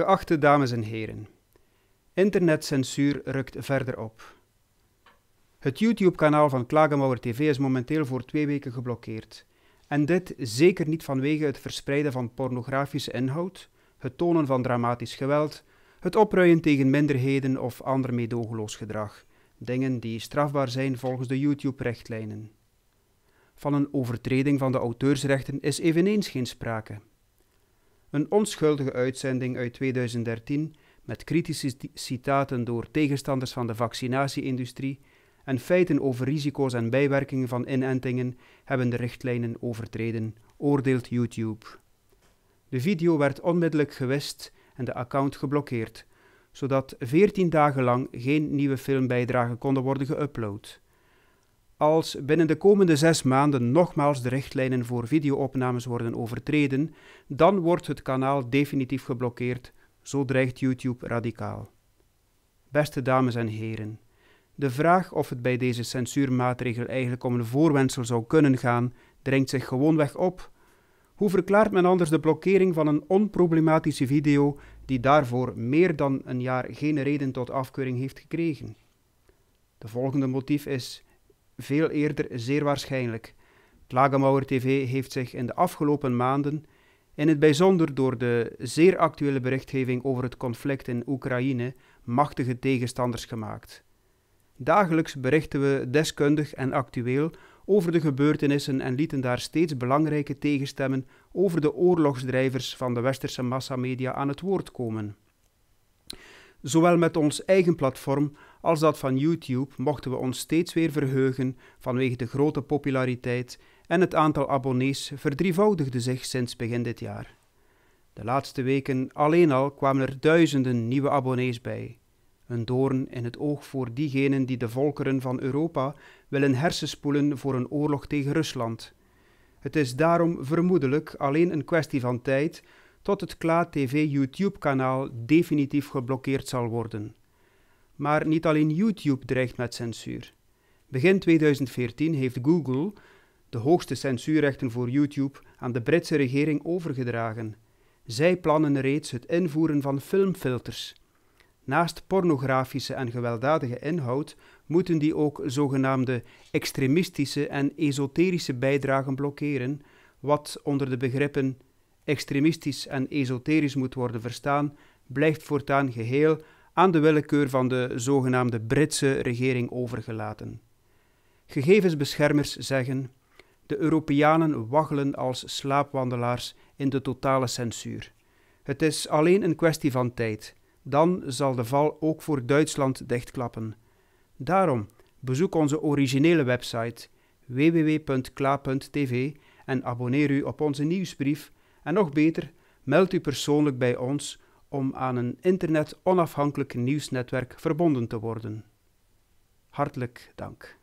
Geachte dames en heren, internetcensuur rukt verder op. Het YouTube-kanaal van Klagemauer TV is momenteel voor twee weken geblokkeerd. En dit zeker niet vanwege het verspreiden van pornografische inhoud, het tonen van dramatisch geweld, het opruien tegen minderheden of ander medogeloos gedrag. Dingen die strafbaar zijn volgens de YouTube-richtlijnen. Van een overtreding van de auteursrechten is eveneens geen sprake. Een onschuldige uitzending uit 2013 met kritische citaten door tegenstanders van de vaccinatie-industrie en feiten over risico's en bijwerkingen van inentingen hebben de richtlijnen overtreden, oordeelt YouTube. De video werd onmiddellijk gewist en de account geblokkeerd, zodat 14 dagen lang geen nieuwe filmbijdragen konden worden geüpload. Als binnen de komende zes maanden nogmaals de richtlijnen voor videoopnames worden overtreden, dan wordt het kanaal definitief geblokkeerd, zo dreigt YouTube radicaal. Beste dames en heren, de vraag of het bij deze censuurmaatregel eigenlijk om een voorwendsel zou kunnen gaan, dringt zich gewoonweg op. Hoe verklaart men anders de blokkering van een onproblematische video die daarvoor meer dan een jaar geen reden tot afkeuring heeft gekregen? De volgende motief is veel eerder zeer waarschijnlijk. Klagemauer TV heeft zich in de afgelopen maanden, in het bijzonder door de zeer actuele berichtgeving over het conflict in Oekraïne, machtige tegenstanders gemaakt. Dagelijks berichten we deskundig en actueel over de gebeurtenissen en lieten daar steeds belangrijke tegenstemmen over de oorlogsdrijvers van de westerse massamedia aan het woord komen. Zowel met ons eigen platform als dat van YouTube mochten we ons steeds weer verheugen vanwege de grote populariteit en het aantal abonnees verdrievoudigde zich sinds begin dit jaar. De laatste weken alleen al kwamen er duizenden nieuwe abonnees bij. Een doorn in het oog voor diegenen die de volkeren van Europa willen hersenspoelen voor een oorlog tegen Rusland. Het is daarom vermoedelijk alleen een kwestie van tijd tot het TV YouTube-kanaal definitief geblokkeerd zal worden. Maar niet alleen YouTube dreigt met censuur. Begin 2014 heeft Google de hoogste censuurrechten voor YouTube aan de Britse regering overgedragen. Zij plannen reeds het invoeren van filmfilters. Naast pornografische en gewelddadige inhoud moeten die ook zogenaamde extremistische en esoterische bijdragen blokkeren, wat onder de begrippen extremistisch en esoterisch moet worden verstaan, blijft voortaan geheel aan de willekeur van de zogenaamde Britse regering overgelaten. Gegevensbeschermers zeggen: de Europeanen waggelen als slaapwandelaars in de totale censuur. Het is alleen een kwestie van tijd. Dan zal de val ook voor Duitsland dichtklappen. Daarom bezoek onze originele website www.kla.tv en abonneer u op onze nieuwsbrief en nog beter, meld u persoonlijk bij ons om aan een internet-onafhankelijk nieuwsnetwerk verbonden te worden. Hartelijk dank.